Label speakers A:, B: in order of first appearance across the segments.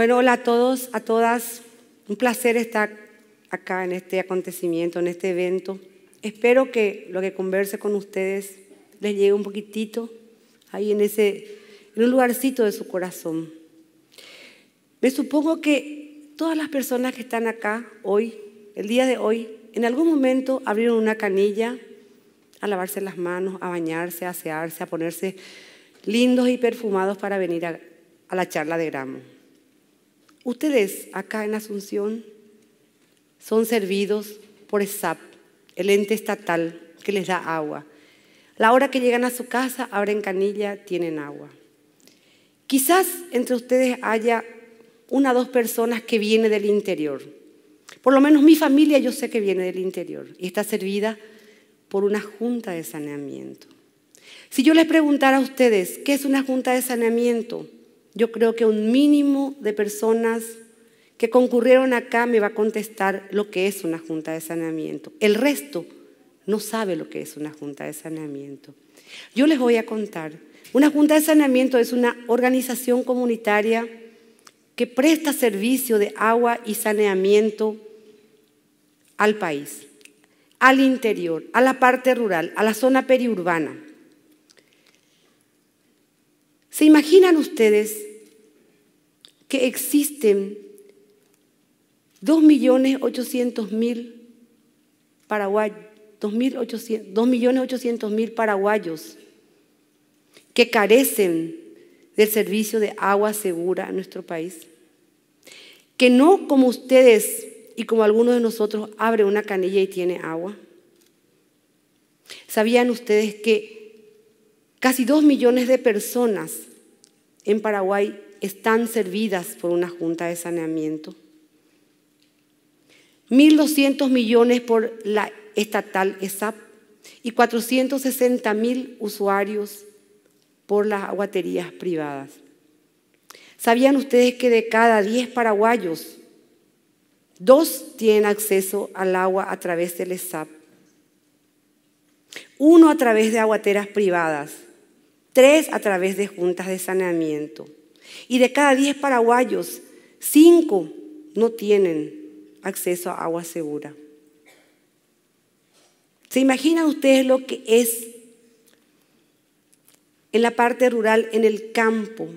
A: Bueno, hola a todos, a todas. Un placer estar acá en este acontecimiento, en este evento. Espero que lo que converse con ustedes les llegue un poquitito ahí en ese en un lugarcito de su corazón. Me supongo que todas las personas que están acá hoy, el día de hoy, en algún momento abrieron una canilla a lavarse las manos, a bañarse, a asearse, a ponerse lindos y perfumados para venir a la charla de gramo. Ustedes acá en Asunción son servidos por SAP, el ente estatal que les da agua. La hora que llegan a su casa, abren canilla, tienen agua. Quizás entre ustedes haya una o dos personas que viene del interior. Por lo menos mi familia yo sé que viene del interior y está servida por una junta de saneamiento. Si yo les preguntara a ustedes, ¿qué es una junta de saneamiento? Yo creo que un mínimo de personas que concurrieron acá me va a contestar lo que es una junta de saneamiento. El resto no sabe lo que es una junta de saneamiento. Yo les voy a contar. Una junta de saneamiento es una organización comunitaria que presta servicio de agua y saneamiento al país, al interior, a la parte rural, a la zona periurbana. ¿Se imaginan ustedes que existen 2.800.000 paraguayos, paraguayos que carecen del servicio de agua segura en nuestro país? Que no como ustedes y como algunos de nosotros abre una canilla y tiene agua. ¿Sabían ustedes que casi 2 millones de personas en Paraguay están servidas por una junta de saneamiento. 1.200 millones por la estatal ESAP y 460 mil usuarios por las aguaterías privadas. ¿Sabían ustedes que de cada 10 paraguayos, dos tienen acceso al agua a través del ESAP? Uno a través de aguateras privadas tres a través de juntas de saneamiento. Y de cada diez paraguayos, cinco no tienen acceso a agua segura. ¿Se imaginan ustedes lo que es en la parte rural, en el campo?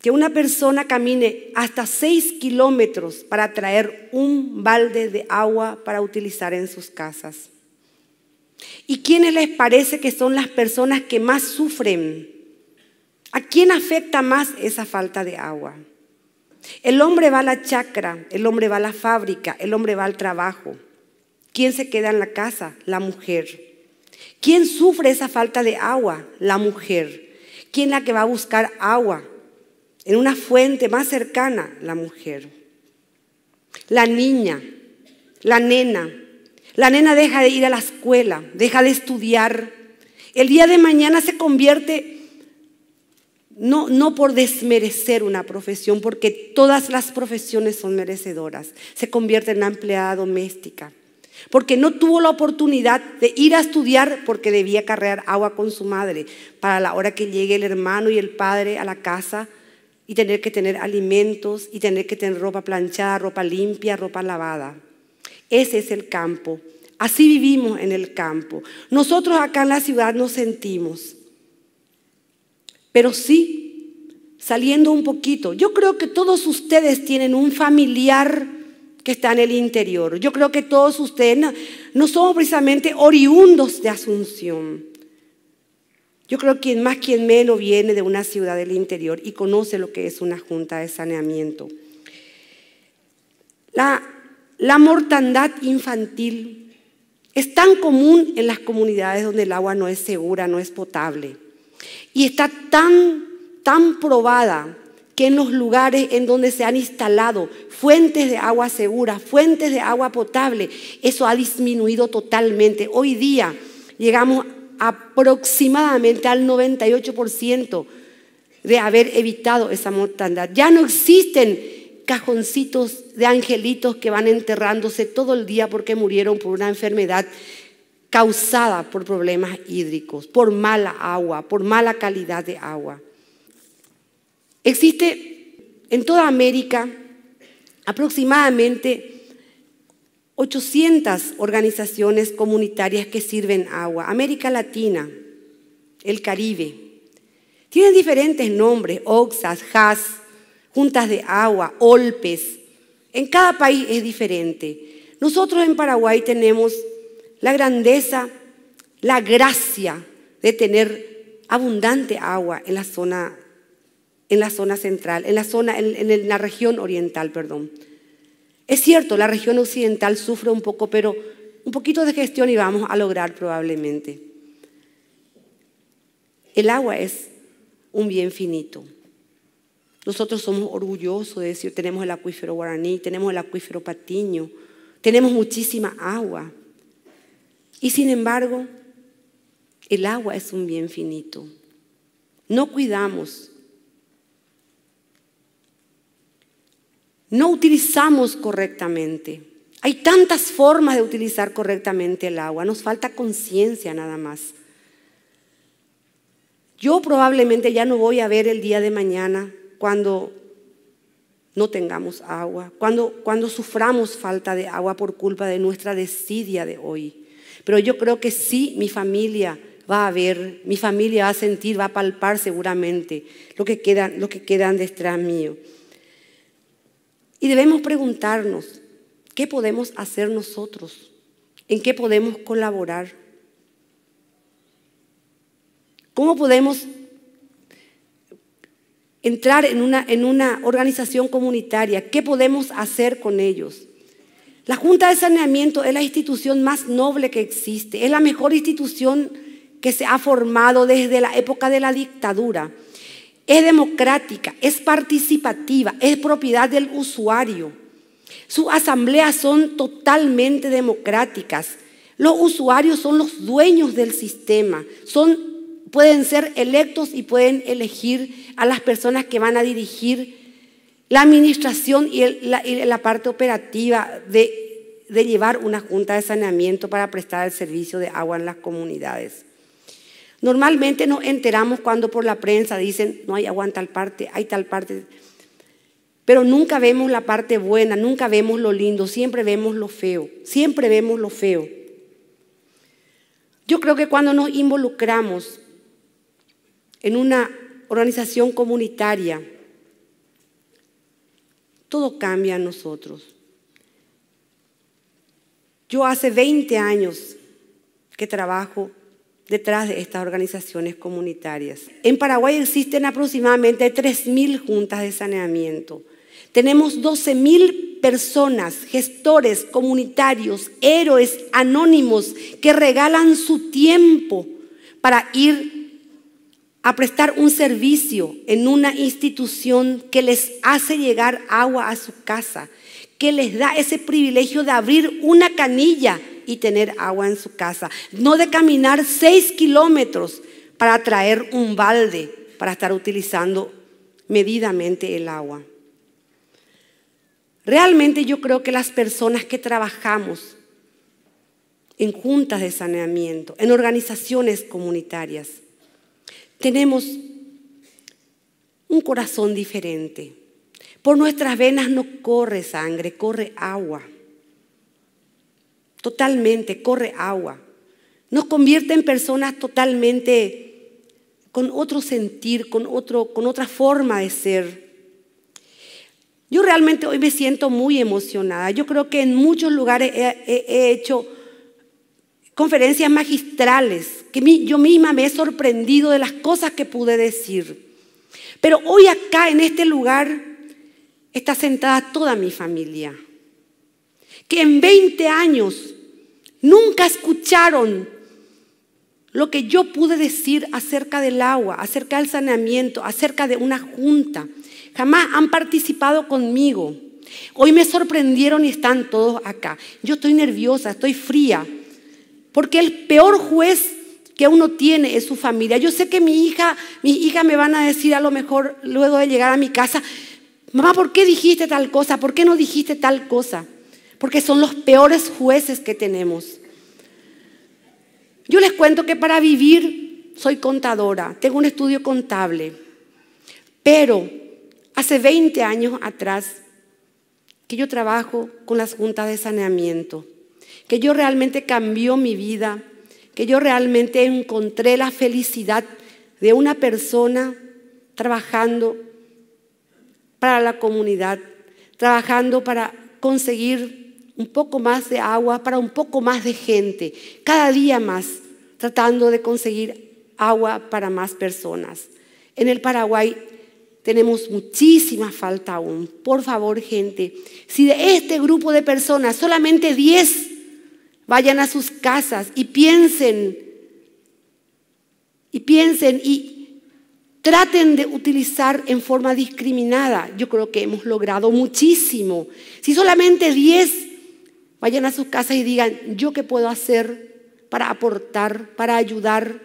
A: Que una persona camine hasta seis kilómetros para traer un balde de agua para utilizar en sus casas. ¿Y quiénes les parece que son las personas que más sufren? ¿A quién afecta más esa falta de agua? El hombre va a la chacra, el hombre va a la fábrica, el hombre va al trabajo. ¿Quién se queda en la casa? La mujer. ¿Quién sufre esa falta de agua? La mujer. ¿Quién es la que va a buscar agua? En una fuente más cercana, la mujer. La niña, la nena, la nena deja de ir a la escuela, deja de estudiar. El día de mañana se convierte, no, por desmerecer una profesión, porque todas las profesiones son merecedoras, se convierte en una empleada doméstica, porque no tuvo la oportunidad de ir a estudiar porque debía cargar agua con su madre para la hora que llegue el hermano y el padre a la casa y tener que tener alimentos y tener que tener ropa planchada, ropa limpia, ropa lavada. Ese es el campo. Así vivimos en el campo. Nosotros acá en la ciudad nos sentimos. Pero sí, saliendo un poquito, yo creo que todos ustedes tienen un familiar que está en el interior. Yo creo que todos ustedes no, somos precisamente oriundos de Asunción. Yo creo que más quien menos viene de una ciudad del interior y conoce lo que es una junta de saneamiento. La la mortandad infantil es tan común en las comunidades donde el agua no es segura, no es potable. Y está tan, probada que en los lugares en donde se han instalado fuentes de agua segura, fuentes de agua potable, eso ha disminuido totalmente. Hoy día llegamos aproximadamente al 98% de haber evitado esa mortandad. Ya no existen cajoncitos de angelitos que van enterrándose todo el día porque murieron por una enfermedad causada por problemas hídricos, por mala agua, por mala calidad de agua. Existe en toda América aproximadamente 800 organizaciones comunitarias que sirven agua. América Latina, el Caribe. Tienen diferentes nombres, OXAS, JAS, juntas de agua, olpes. En cada país es diferente. Nosotros en Paraguay tenemos la grandeza, la gracia de tener abundante agua en la zona, central, en la región oriental, perdón. Es cierto, la región occidental sufre un poco, pero un poquito de gestión y vamos a lograr probablemente. El agua es un bien finito. Nosotros somos orgullosos de decir, tenemos el acuífero guaraní, tenemos el acuífero patiño, tenemos muchísima agua. Y sin embargo, el agua es un bien finito. No cuidamos. No utilizamos correctamente. Hay tantas formas de utilizar correctamente el agua. Nos falta conciencia nada más. Yo probablemente ya no voy a ver el día de mañana cuando no tengamos agua, cuando, cuando suframos falta de agua por culpa de nuestra desidia de hoy. Pero yo creo que sí, mi familia va a ver, mi familia va a sentir, va a palpar seguramente lo que quedan, lo que quedan detrás mío. Y debemos preguntarnos, ¿qué podemos hacer nosotros? ¿En qué podemos colaborar? ¿Cómo podemos entrar en una, en una organización comunitaria, ¿qué podemos hacer con ellos? La Junta de Saneamiento es la institución más noble que existe, es la mejor institución que se ha formado desde la época de la dictadura. Es democrática, es participativa, es propiedad del usuario. Sus asambleas son totalmente democráticas. Los usuarios son los dueños del sistema, son pueden ser electos y pueden elegir a las personas que van a dirigir la administración y, la, parte operativa de, de llevar una junta de saneamiento para prestar el servicio de agua en las comunidades. Normalmente nos enteramos cuando por la prensa dicen, no hay agua en tal parte, hay tal parte. Pero nunca vemos la parte buena, nunca vemos lo lindo, siempre vemos lo feo, siempre vemos lo feo. Yo creo que cuando nos involucramos en una organización comunitaria. Todo cambia en nosotros. Yo hace 20 años que trabajo detrás de estas organizaciones comunitarias. En Paraguay existen aproximadamente 3.000 juntas de saneamiento. Tenemos 12.000 personas, gestores comunitarios, héroes anónimos que regalan su tiempo para ir a prestar un servicio en una institución que les hace llegar agua a su casa, que les da ese privilegio de abrir una canilla y tener agua en su casa, no de caminar seis kilómetros para traer un balde para estar utilizando medidamente el agua. Realmente yo creo que las personas que trabajamos en juntas de saneamiento, en organizaciones comunitarias, tenemos un corazón diferente. Por nuestras venas no corre sangre, corre agua. Totalmente, corre agua. Nos convierte en personas totalmente con otro sentir, con, otro, con otra forma de ser. Yo realmente hoy me siento muy emocionada. Yo creo que en muchos lugares he hecho conferencias magistrales, que yo misma me he sorprendido de las cosas que pude decir. Pero hoy acá, en este lugar, está sentada toda mi familia, que en 20 años nunca escucharon lo que yo pude decir acerca del agua, acerca del saneamiento, acerca de una junta. Jamás han participado conmigo. Hoy me sorprendieron y están todos acá. Yo estoy nerviosa, estoy fría, porque el peor juez que uno tiene es su familia. Yo sé que mi hija, mi hija me van a decir a lo mejor luego de llegar a mi casa, mamá, ¿por qué dijiste tal cosa? ¿Por qué no dijiste tal cosa? Porque son los peores jueces que tenemos. Yo les cuento que para vivir soy contadora, tengo un estudio contable, pero hace 20 años atrás que yo trabajo con las juntas de saneamiento que yo realmente cambió mi vida, que yo realmente encontré la felicidad de una persona trabajando para la comunidad, trabajando para conseguir un poco más de agua, para un poco más de gente, cada día más, tratando de conseguir agua para más personas. En el Paraguay tenemos muchísima falta aún. Por favor, gente, si de este grupo de personas solamente 10 vayan a sus casas y piensen, y piensen y traten de utilizar en forma discriminada. Yo creo que hemos logrado muchísimo. Si solamente 10 vayan a sus casas y digan, ¿yo qué puedo hacer para aportar, para ayudar?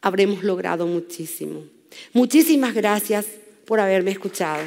A: Habremos logrado muchísimo. Muchísimas gracias por haberme escuchado.